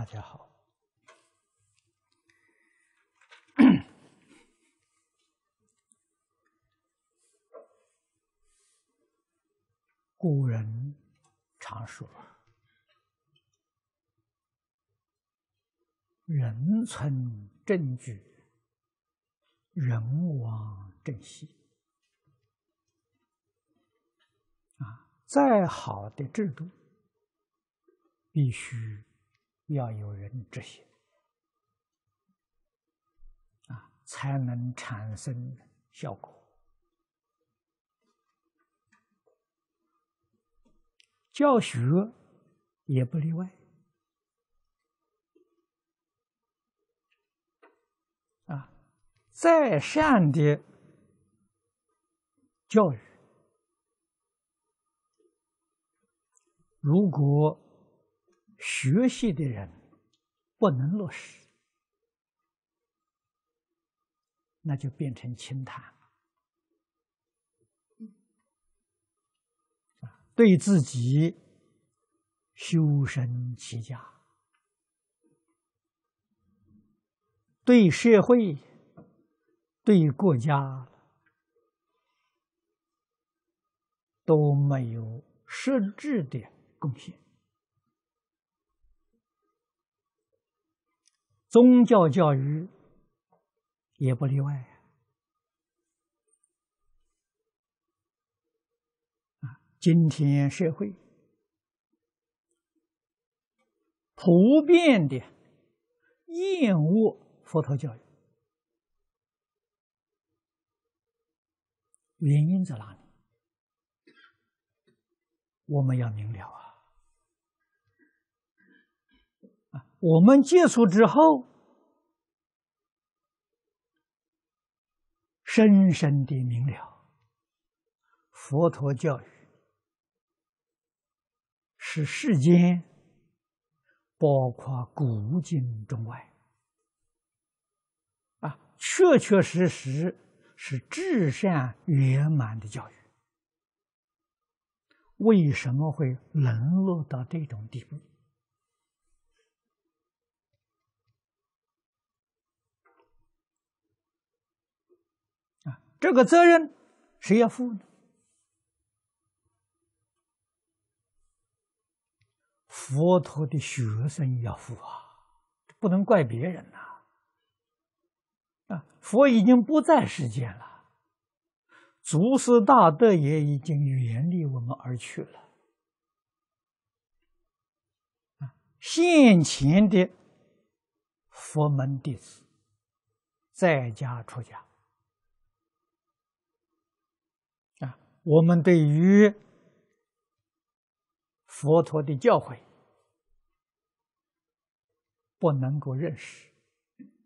大家好。古人常说：“人存政举，人亡政息。”啊，再好的制度，必须。要有人执行啊，才能产生效果。教学也不例外啊，在善的教育，如果。学习的人不能落实，那就变成清谈对自己修身齐家，对社会、对国家都没有实质的贡献。宗教教育也不例外啊！今天社会普遍的厌恶佛陀教育，原因在哪里？我们要明了啊！我们接触之后，深深地明了，佛陀教育是世间，包括古今中外，啊，确确实实是至善圆满的教育。为什么会沦落到这种地步？这个责任谁要负呢？佛陀的学生要负啊，不能怪别人呐。啊，佛已经不在世间了，祖师大德也已经远离我们而去了。啊，现前的佛门弟子，在家出家。我们对于佛陀的教诲，不能够认识，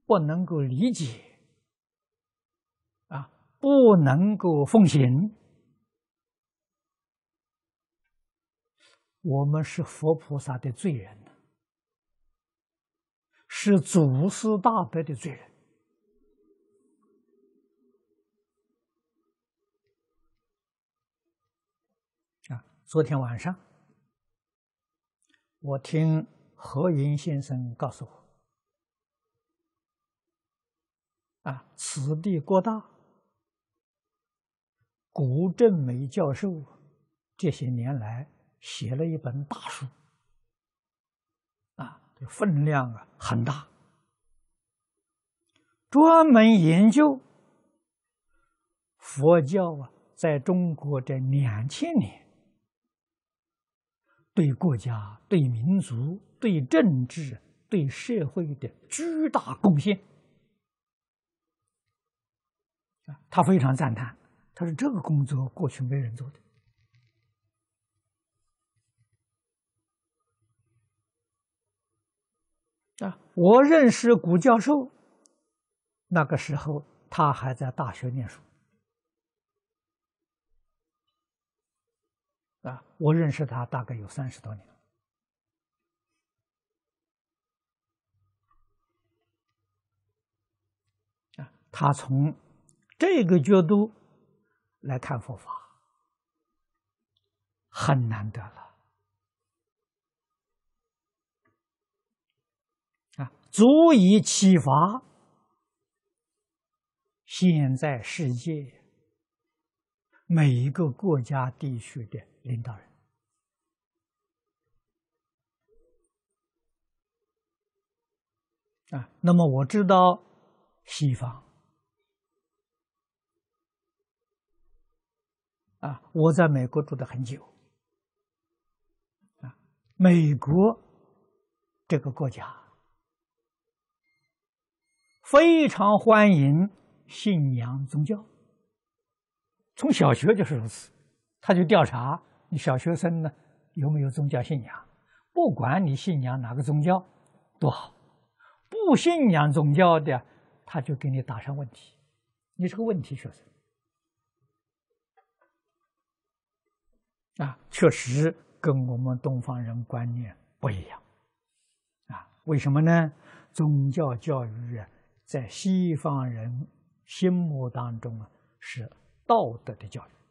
不能够理解，啊，不能够奉行，我们是佛菩萨的罪人是祖师大德的罪人。昨天晚上，我听何云先生告诉我，啊，此地过大，古正梅教授这些年来写了一本大书，啊，分量啊很大，专门研究佛教啊，在中国的两千年。对国家、对民族、对政治、对社会的巨大贡献他非常赞叹，他说：“这个工作过去没人做的。”啊，我认识古教授，那个时候他还在大学念书。啊，我认识他大概有三十多年。啊，他从这个角度来看佛法，很难得了。啊，足以启发现在世界每一个国家、地区的。领导人啊，那么我知道西方啊，我在美国住的很久啊，美国这个国家非常欢迎信仰宗教，从小学就是如此，他就调查。你小学生呢，有没有宗教信仰？不管你信仰哪个宗教，都好。不信仰宗教的，他就给你打上问题，你是个问题学生。啊，确实跟我们东方人观念不一样。啊，为什么呢？宗教教育啊，在西方人心目当中啊，是道德的教育。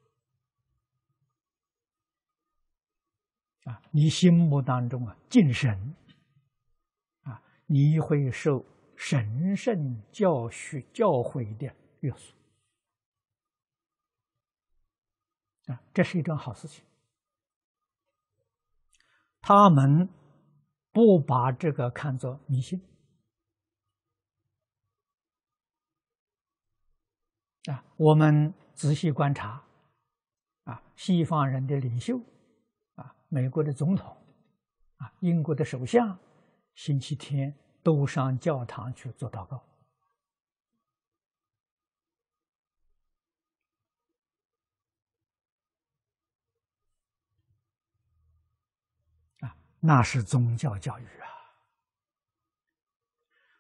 啊，你心目当中啊敬神，啊，你会受神圣教训教诲的约束，啊，这是一种好事情。他们不把这个看作迷信，啊，我们仔细观察，啊，西方人的领袖。美国的总统，啊，英国的首相，星期天都上教堂去做祷告，啊，那是宗教教育啊。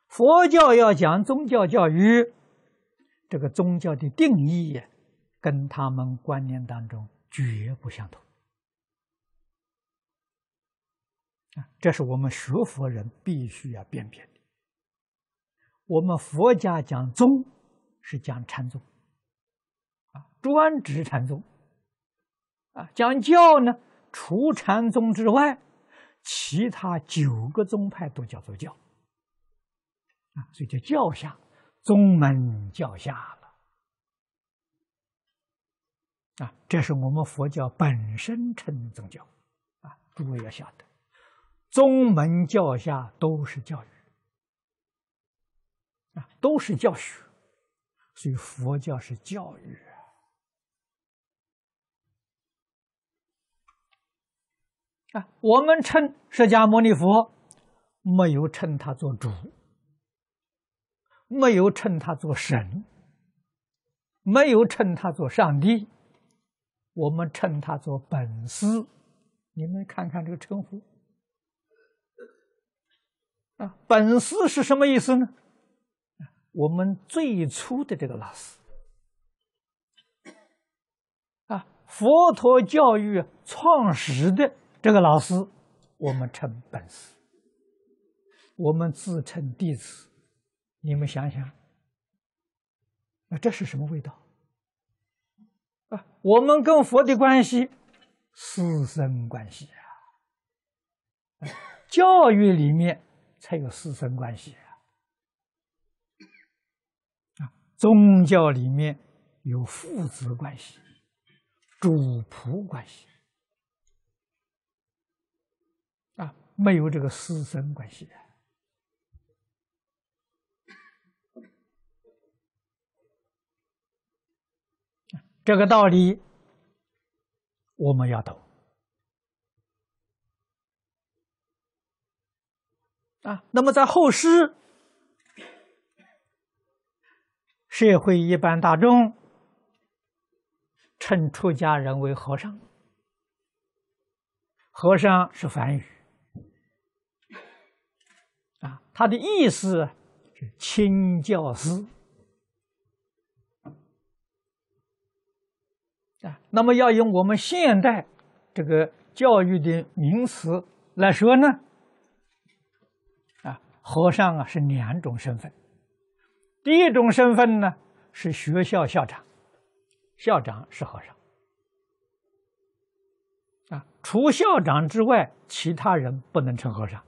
佛教要讲宗教教育，这个宗教的定义跟他们观念当中绝不相同。啊，这是我们学佛人必须要辨别的。我们佛家讲宗，是讲禅宗，啊，专职禅宗，啊，讲教呢，除禅宗之外，其他九个宗派都叫做教，啊，所以叫教下，宗门教下了，啊，这是我们佛教本身称宗教，啊，诸位要晓得。宗门教下都是教育啊，都是教学，所以佛教是教育啊。我们称释迦牟尼佛，没有称他做主，没有称他做神，没有称他做上帝，我们称他做本师。你们看看这个称呼。本师是什么意思呢？我们最初的这个老师啊，佛陀教育创始的这个老师，我们称本师。我们自称弟子，你们想想，那这是什么味道？啊，我们跟佛的关系，师生关系啊，教育里面。才有师生关系啊！啊，宗教里面有父子关系、主仆关系啊，没有这个师生关系的。这个道理我们要懂。啊，那么在后世，社会一般大众称出家人为和尚，和尚是梵语，啊，他的意思是清教师。啊，那么要用我们现代这个教育的名词来说呢？和尚啊是两种身份，第一种身份呢是学校校长，校长是和尚，啊，除校长之外，其他人不能称和尚，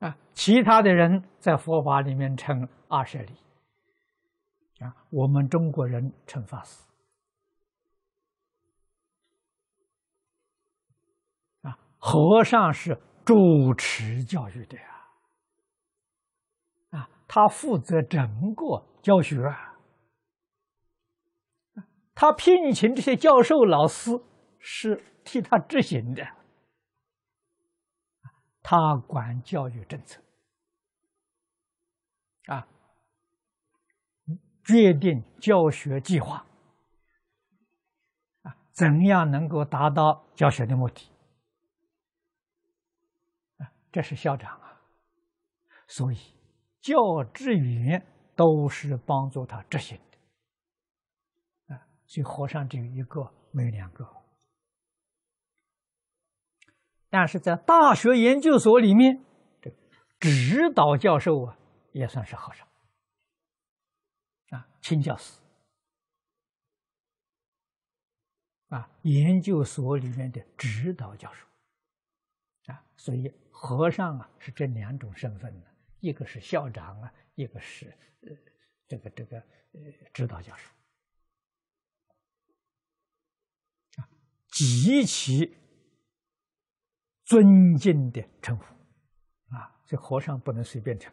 啊，其他的人在佛法里面称二舍利，啊，我们中国人称法师。和尚是主持教育的呀，啊，他负责整个教学，啊，他聘请这些教授老师是替他执行的，他管教育政策，啊，决定教学计划，啊，怎样能够达到教学的目的。这是校长啊，所以教职员都是帮助他执行的，啊，所以和尚只有一个，没有两个。但是在大学研究所里面这指导教授啊，也算是和尚，啊，青教师，啊，研究所里面的指导教授。啊，所以和尚啊是这两种身份的，一个是校长啊，一个是呃这个这个呃指导教授啊，极其尊敬的称呼啊，这和尚不能随便称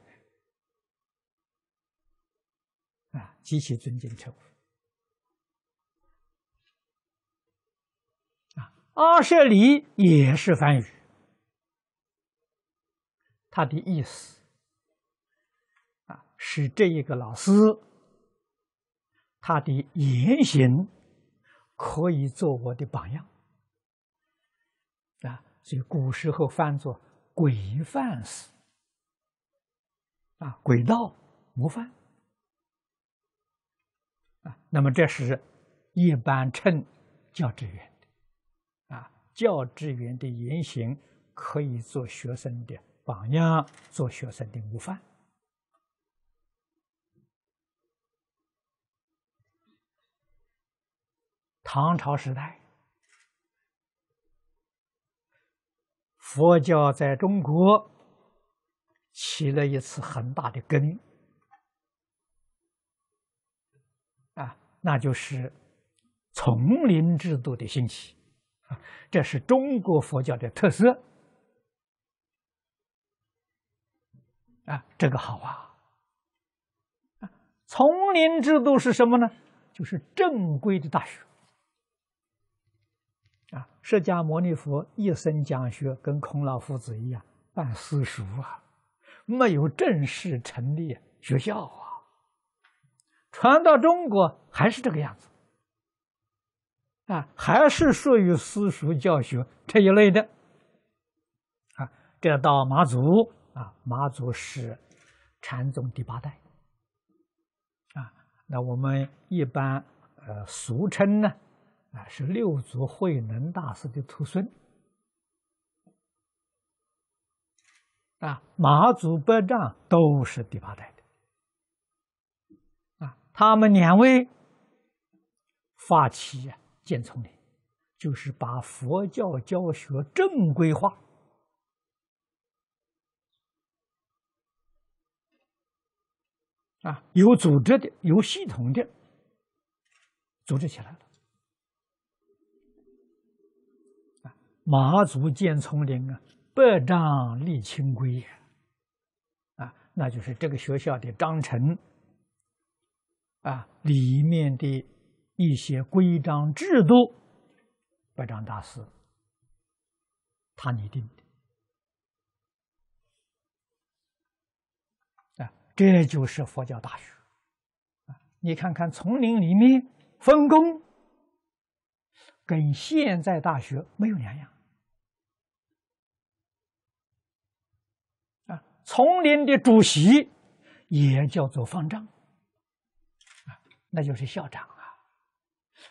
啊，极其尊敬称呼啊，阿舍里也是梵语。他的意思啊，是这一个老师，他的言行可以做我的榜样啊。所以古时候翻作“规范师”啊，轨道模范啊。那么这是一般称教职员的啊，教职员的言行可以做学生的。榜样做学生的模范。唐朝时代，佛教在中国起了一次很大的根啊，那就是丛林制度的兴起啊，这是中国佛教的特色。啊，这个好啊！丛林制度是什么呢？就是正规的大学啊。释迦牟尼佛一生讲学，跟孔老夫子一样办私塾啊，没有正式成立学校啊。传到中国还是这个样子啊，还是属于私塾教学这一类的啊。这到马祖。啊，马祖是禅宗第八代啊，那我们一般呃俗称呢，啊是六祖慧能大师的徒孙啊，马祖、百丈都是第八代的啊，他们两位发起啊建丛林，就是把佛教教学正规化。啊，有组织的，有系统的组织起来了。啊，马祖见丛林啊，百丈立清规啊，那就是这个学校的章程啊里面的一些规章制度，百丈大师他拟定的。这就是佛教大学啊！你看看丛林里面分工，跟现在大学没有两样啊。丛林的主席也叫做方丈啊，那就是校长啊。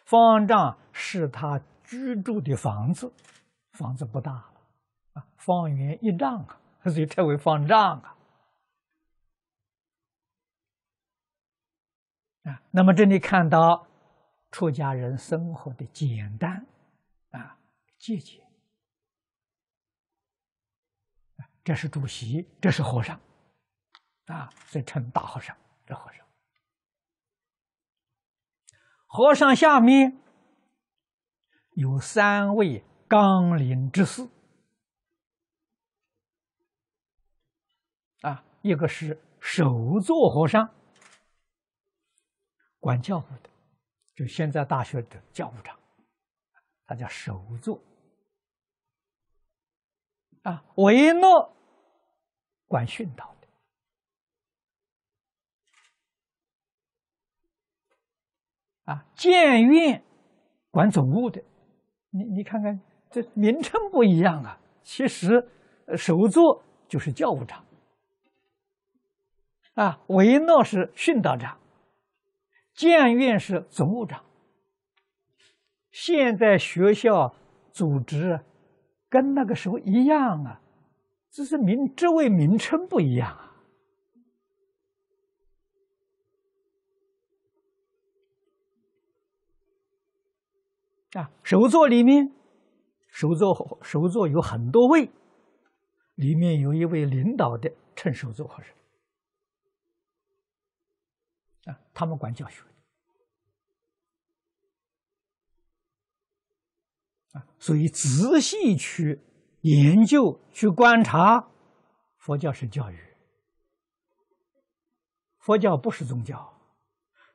方丈是他居住的房子，房子不大了啊，方圆一丈啊，所以称为方丈啊。啊，那么这里看到出家人生活的简单啊，境界。这是主席，这是和尚啊，这称大和尚。这和尚，和尚下面有三位纲领之士啊，一个是首座和尚。管教务的，就现在大学的教务长，他叫首座。啊，维诺管训导的。啊，建院管总务的，你你看看这名称不一样啊。其实首座就是教务长，啊，维诺是训导长。建院是总务长，现在学校组织跟那个时候一样啊，只是名职位名称不一样啊。啊，首座里面，首座首座有很多位，里面有一位领导的称首座和尚。啊，他们管教学的啊，所以仔细去研究、去观察佛教是教育。佛教不是宗教，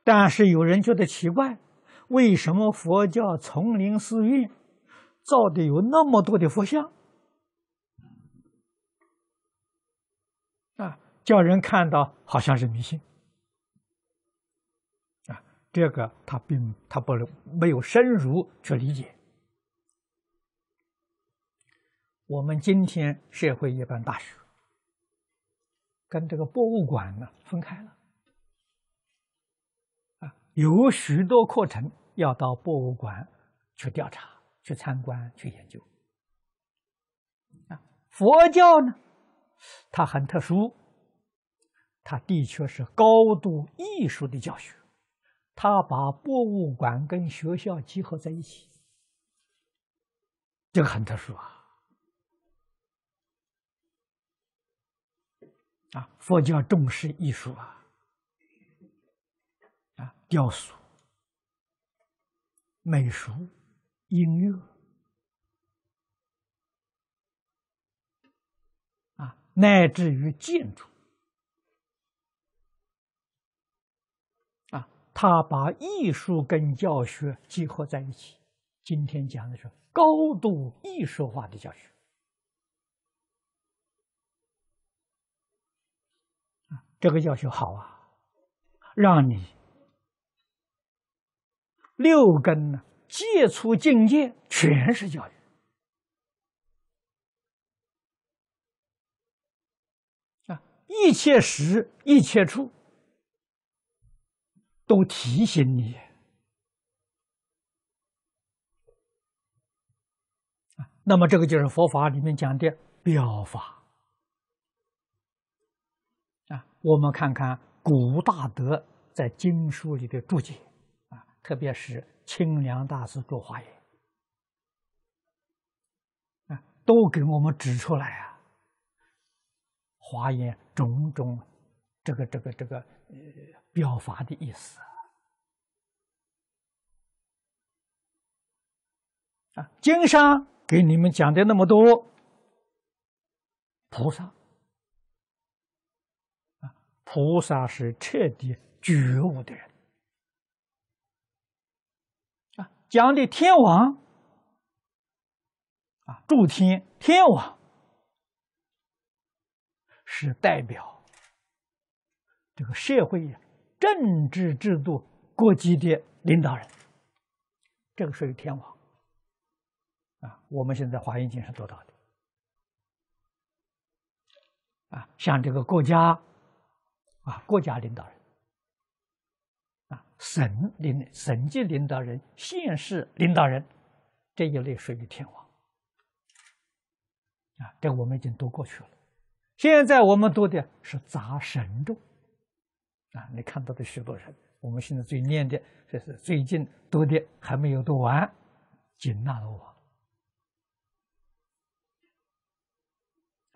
但是有人觉得奇怪，为什么佛教丛林寺院造的有那么多的佛像？啊，叫人看到好像是迷信。这个他并他不能没有深入去理解。我们今天社会一般大学，跟这个博物馆呢分开了有许多课程要到博物馆去调查、去参观、去研究啊。佛教呢，它很特殊，它的确是高度艺术的教学。他把博物馆跟学校结合在一起，这个很特殊啊！啊，佛教重视艺术啊，啊，雕塑、美术、音乐，啊，乃至于建筑。他把艺术跟教学结合在一起，今天讲的是高度艺术化的教学这个教学好啊，让你六根呢戒除境界，全是教育啊，一切时，一切处。都提醒你那么这个就是佛法里面讲的表法啊。我们看看古大德在经书里的注解啊，特别是清凉大师做华严啊，都给我们指出来啊，华严种种这个这个这个呃。表法的意思啊！经上给你们讲的那么多菩萨啊，菩萨是彻底觉悟的人啊，讲的天王啊，助天天王是代表这个社会。呀、政治制度各级的领导人，这个属于天王啊。我们现在《华严经》是做到的啊，像这个国家啊，国家领导人啊，省领省级领导人、县市领导人，这一类属于天王啊。这我们已经读过去了，现在我们读的是《杂神众。啊，你看到的许多人，我们现在最念的，这是最近读的还没有读完，《紧纳罗王》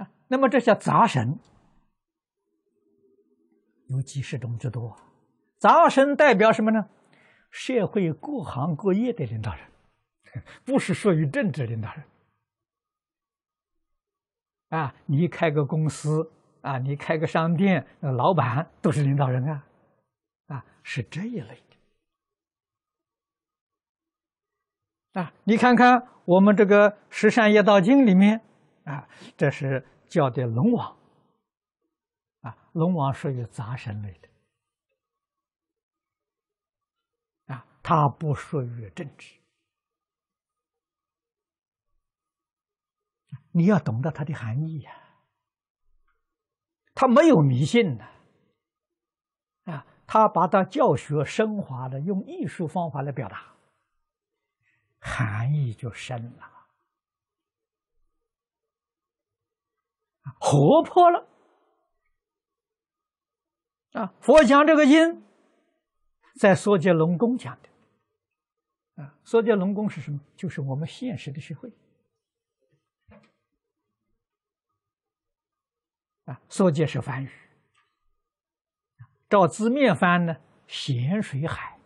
啊。那么这些杂神有几十种之多，杂神代表什么呢？社会各行各业的领导人，不是属于政治领导人。啊，你开个公司。啊，你开个商店，那老板都是领导人啊，啊，是这一类的。啊，你看看我们这个《十善业道经》里面，啊，这是叫的龙王，啊，龙王属于杂神类的，啊，他不属于政治，你要懂得它的含义呀。他没有迷信的，啊，他把他教学升华了，用艺术方法来表达，含义就深了，活泼了，啊，佛讲这个音，在梭杰龙宫讲的，啊，梭杰龙宫是什么？就是我们现实的社会。啊，梭杰是梵语。照字面翻呢，咸水海。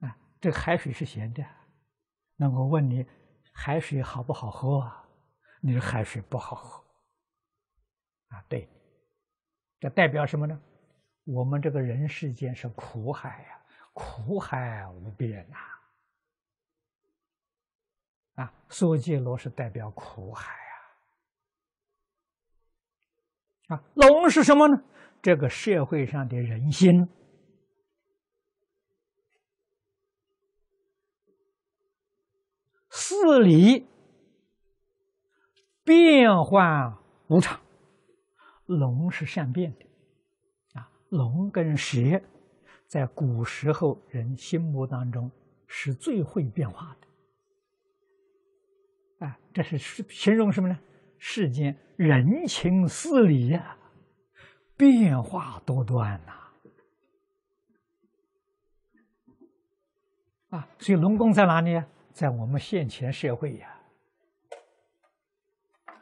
啊，这海水是咸的，那我问你，海水好不好喝啊？你说海水不好喝。啊，对，这代表什么呢？我们这个人世间是苦海呀，苦海无边呐。啊，梭杰罗是代表苦海。啊，龙是什么呢？这个社会上的人心，四理变幻无常，龙是善变的啊。龙跟蛇，在古时候人心目当中是最会变化的。啊，这是形容什么呢？世间人情事理呀，变化多端呐！啊，所以龙宫在哪里？在我们现前社会呀！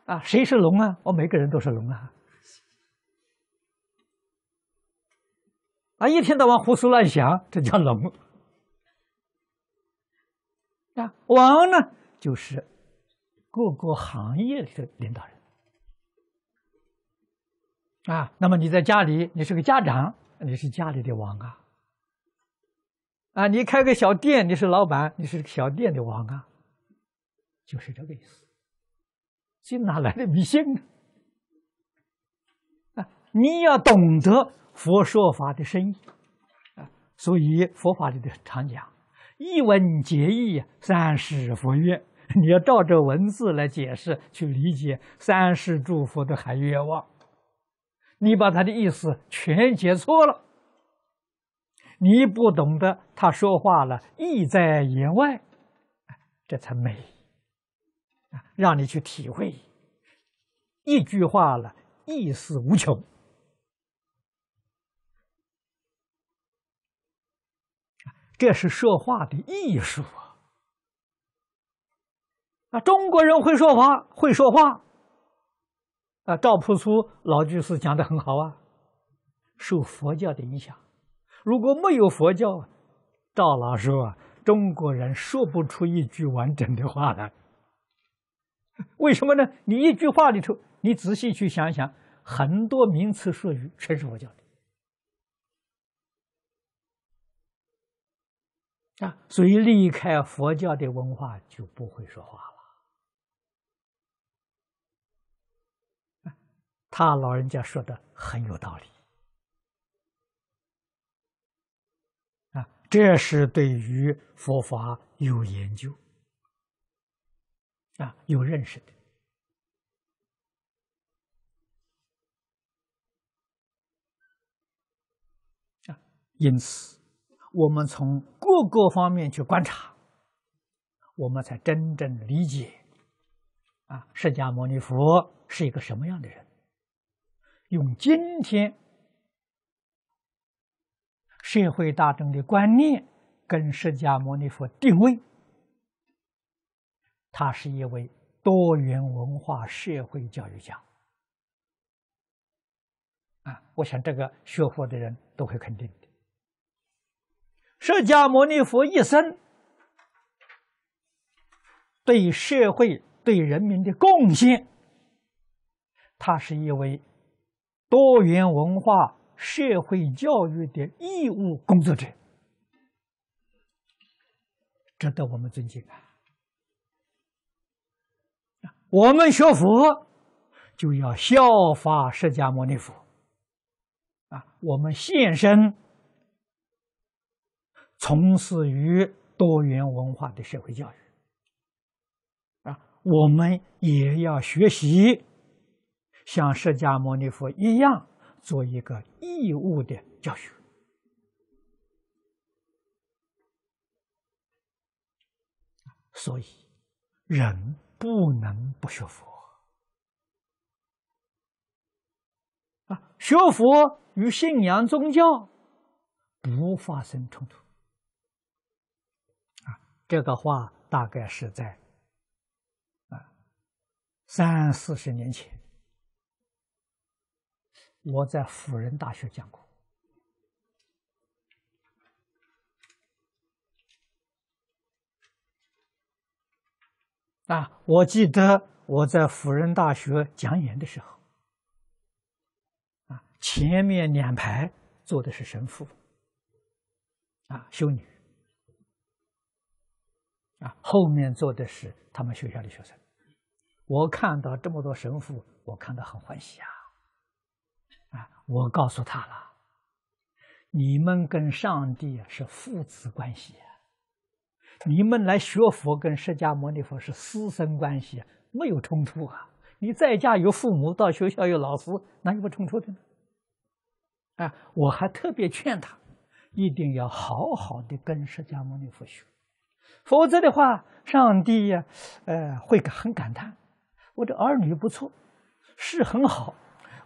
啊，谁是龙啊？我每个人都是龙啊！啊，一天到晚胡思乱想，这叫龙。啊，王呢？就是。各个行业的领导人啊，那么你在家里，你是个家长，你是家里的王啊，啊，你开个小店，你是老板，你是小店的王啊，就是这个意思。这哪来的迷信呢？啊，你要懂得佛说法的深意啊，所以佛法里的常讲，一文解义，三世佛曰。你要照着文字来解释、去理解，三世诸佛的含冤枉。你把他的意思全解错了，你不懂得他说话了意在言外，这才美，让你去体会。一句话了，意思无穷，这是说话的艺术啊。啊，中国人会说话，会说话。啊，赵朴初老居士讲的很好啊，受佛教的影响。如果没有佛教，赵老师啊，中国人说不出一句完整的话来。为什么呢？你一句话里头，你仔细去想想，很多名词术语全是佛教的。啊，所以离开佛教的文化就不会说话了。他老人家说的很有道理啊，这是对于佛法有研究啊、有认识的因此，我们从各个方面去观察，我们才真正理解啊，释迦牟尼佛是一个什么样的人。用今天社会大众的观念跟释迦牟尼佛定位，他是一位多元文化社会教育家。啊，我想这个学佛的人都会肯定的。释迦牟尼佛一生对社会对人民的贡献，他是一位。多元文化社会教育的义务工作者，值得我们尊敬啊！我们学佛就要效法释迦牟尼佛啊！我们献身从事于多元文化的社会教育啊！我们也要学习。像释迦牟尼佛一样做一个义务的教学。所以人不能不学佛啊！学佛与信仰宗教不发生冲突啊！这个话大概是在啊三四十年前。我在辅仁大学讲过啊！我记得我在辅仁大学讲演的时候，啊，前面两排坐的是神父，啊，修女，啊，后面坐的是他们学校的学生。我看到这么多神父，我看到很欢喜啊。我告诉他了，你们跟上帝是父子关系，你们来学佛跟释迦牟尼佛是师生关系，没有冲突啊。你在家有父母，到学校有老师，哪有不冲突的呢？啊，我还特别劝他，一定要好好的跟释迦牟尼佛学，否则的话，上帝呀，呃，会很感叹，我的儿女不错，是很好。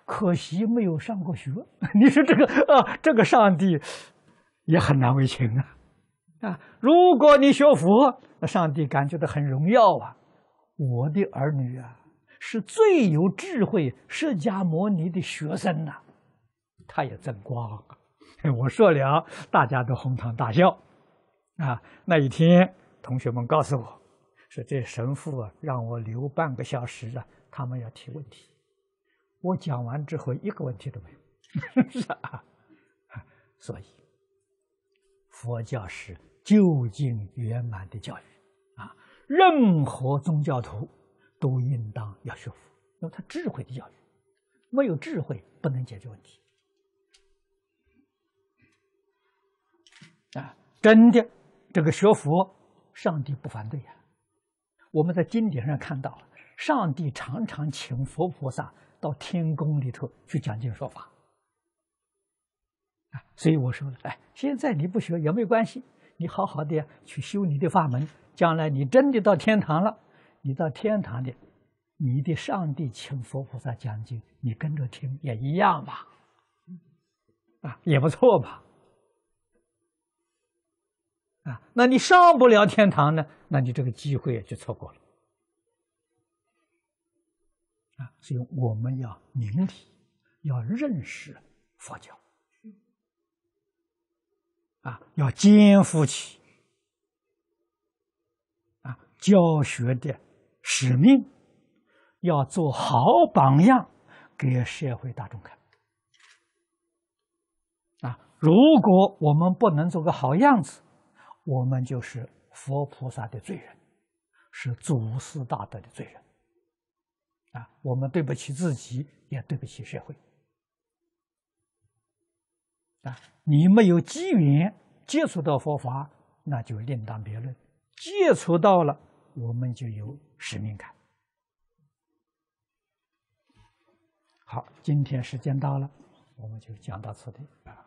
可惜没有上过学，你说这个啊，这个上帝也很难为情啊啊！如果你学佛，那上帝感觉到很荣耀啊，我的儿女啊是最有智慧，释迦牟尼的学生呐，他也增光。我说了，大家都哄堂大笑啊。那一天，同学们告诉我，说这神父啊让我留半个小时啊，他们要提问题。我讲完之后，一个问题都没有，所以佛教是究竟圆满的教育啊！任何宗教徒都应当要学佛，因为他智慧的教育，没有智慧不能解决问题啊！真的，这个学佛，上帝不反对呀。我们在经典上看到，上帝常常请佛菩萨。到天宫里头去讲经说法，啊，所以我说了，哎，现在你不学也没有关系，你好好的去修你的法门，将来你真的到天堂了，你到天堂的，你的上帝请佛菩萨讲经，你跟着听也一样吧，啊，也不错吧，啊，那你上不了天堂呢，那你这个机会也就错过了。啊，所以我们要明理，要认识佛教，啊，要肩负起啊教学的使命，要做好榜样给社会大众看。啊，如果我们不能做个好样子，我们就是佛菩萨的罪人，是祖师大德的罪人。我们对不起自己，也对不起社会。啊，你没有机缘接触到佛法，那就另当别论；接触到了，我们就有使命感。好，今天时间到了，我们就讲到此地啊。